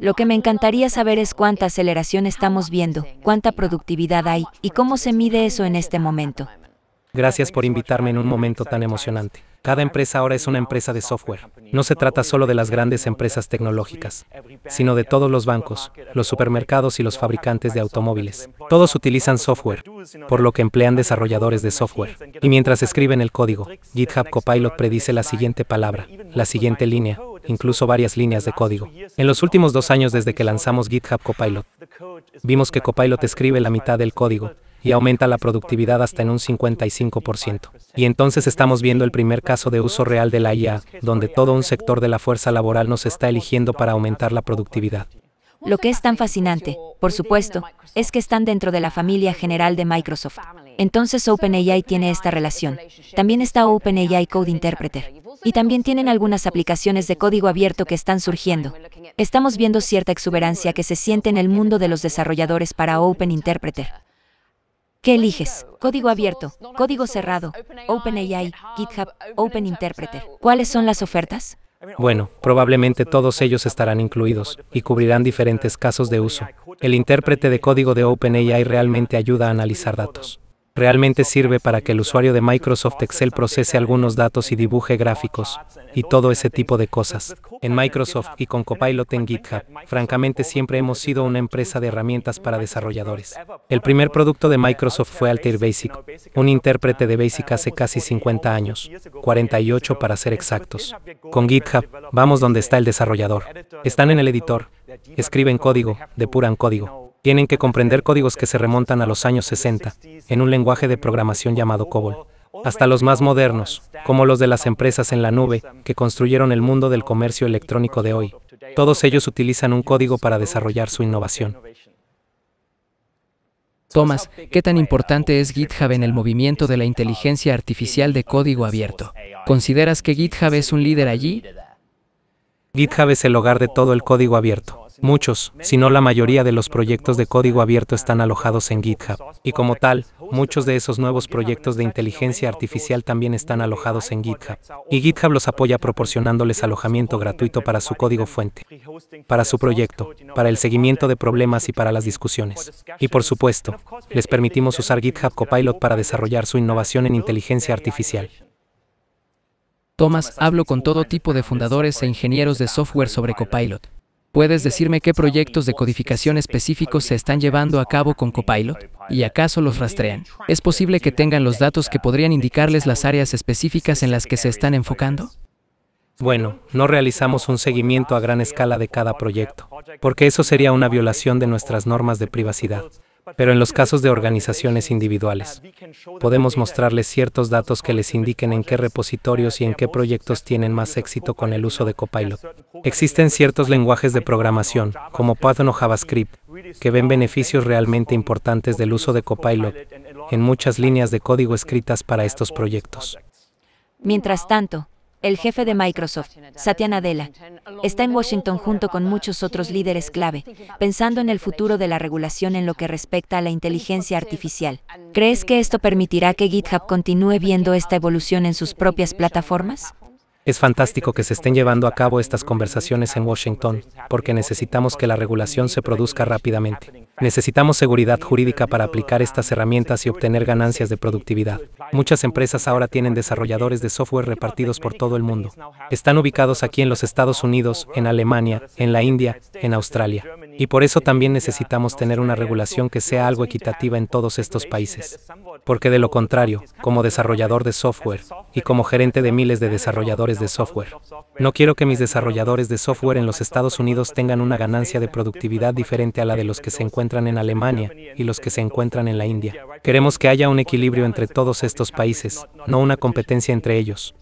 Lo que me encantaría saber es cuánta aceleración estamos viendo, cuánta productividad hay y cómo se mide eso en este momento. Gracias por invitarme en un momento tan emocionante. Cada empresa ahora es una empresa de software. No se trata solo de las grandes empresas tecnológicas, sino de todos los bancos, los supermercados y los fabricantes de automóviles. Todos utilizan software, por lo que emplean desarrolladores de software. Y mientras escriben el código, GitHub Copilot predice la siguiente palabra, la siguiente línea, incluso varias líneas de código. En los últimos dos años desde que lanzamos GitHub Copilot, vimos que Copilot escribe la mitad del código y aumenta la productividad hasta en un 55%. Y entonces estamos viendo el primer caso de uso real de la IA, donde todo un sector de la fuerza laboral nos está eligiendo para aumentar la productividad. Lo que es tan fascinante, por supuesto, es que están dentro de la familia general de Microsoft. Entonces OpenAI tiene esta relación. También está OpenAI Code Interpreter. Y también tienen algunas aplicaciones de código abierto que están surgiendo. Estamos viendo cierta exuberancia que se siente en el mundo de los desarrolladores para Open Interpreter. ¿Qué eliges? Código abierto, código cerrado, OpenAI, GitHub, Open Interpreter. ¿Cuáles son las ofertas? Bueno, probablemente todos ellos estarán incluidos y cubrirán diferentes casos de uso. El intérprete de código de OpenAI realmente ayuda a analizar datos realmente sirve para que el usuario de Microsoft Excel procese algunos datos y dibuje gráficos, y todo ese tipo de cosas. En Microsoft y con Copilot en GitHub, francamente siempre hemos sido una empresa de herramientas para desarrolladores. El primer producto de Microsoft fue Altair Basic, un intérprete de Basic hace casi 50 años, 48 para ser exactos. Con GitHub, vamos donde está el desarrollador. Están en el editor, escriben código, depuran código tienen que comprender códigos que se remontan a los años 60, en un lenguaje de programación llamado COBOL, hasta los más modernos, como los de las empresas en la nube, que construyeron el mundo del comercio electrónico de hoy. Todos ellos utilizan un código para desarrollar su innovación. Thomas, ¿qué tan importante es GitHub en el movimiento de la inteligencia artificial de código abierto? ¿Consideras que GitHub es un líder allí? GitHub es el hogar de todo el código abierto. Muchos, si no la mayoría de los proyectos de código abierto están alojados en GitHub, y como tal, muchos de esos nuevos proyectos de inteligencia artificial también están alojados en GitHub, y GitHub los apoya proporcionándoles alojamiento gratuito para su código fuente, para su proyecto, para el seguimiento de problemas y para las discusiones. Y por supuesto, les permitimos usar GitHub Copilot para desarrollar su innovación en inteligencia artificial. Thomas, hablo con todo tipo de fundadores e ingenieros de software sobre Copilot. ¿Puedes decirme qué proyectos de codificación específicos se están llevando a cabo con Copilot? ¿Y acaso los rastrean? ¿Es posible que tengan los datos que podrían indicarles las áreas específicas en las que se están enfocando? Bueno, no realizamos un seguimiento a gran escala de cada proyecto, porque eso sería una violación de nuestras normas de privacidad. Pero en los casos de organizaciones individuales, podemos mostrarles ciertos datos que les indiquen en qué repositorios y en qué proyectos tienen más éxito con el uso de Copilot. Existen ciertos lenguajes de programación, como Python o JavaScript, que ven beneficios realmente importantes del uso de Copilot en muchas líneas de código escritas para estos proyectos. Mientras tanto, el jefe de Microsoft, Satya Nadella, está en Washington junto con muchos otros líderes clave, pensando en el futuro de la regulación en lo que respecta a la inteligencia artificial. ¿Crees que esto permitirá que GitHub continúe viendo esta evolución en sus propias plataformas? Es fantástico que se estén llevando a cabo estas conversaciones en Washington, porque necesitamos que la regulación se produzca rápidamente. Necesitamos seguridad jurídica para aplicar estas herramientas y obtener ganancias de productividad. Muchas empresas ahora tienen desarrolladores de software repartidos por todo el mundo. Están ubicados aquí en los Estados Unidos, en Alemania, en la India, en Australia. Y por eso también necesitamos tener una regulación que sea algo equitativa en todos estos países. Porque de lo contrario, como desarrollador de software, y como gerente de miles de desarrolladores de software, no quiero que mis desarrolladores de software en los Estados Unidos tengan una ganancia de productividad diferente a la de los que se encuentran en Alemania y los que se encuentran en la India. Queremos que haya un equilibrio entre todos estos países, no una competencia entre ellos.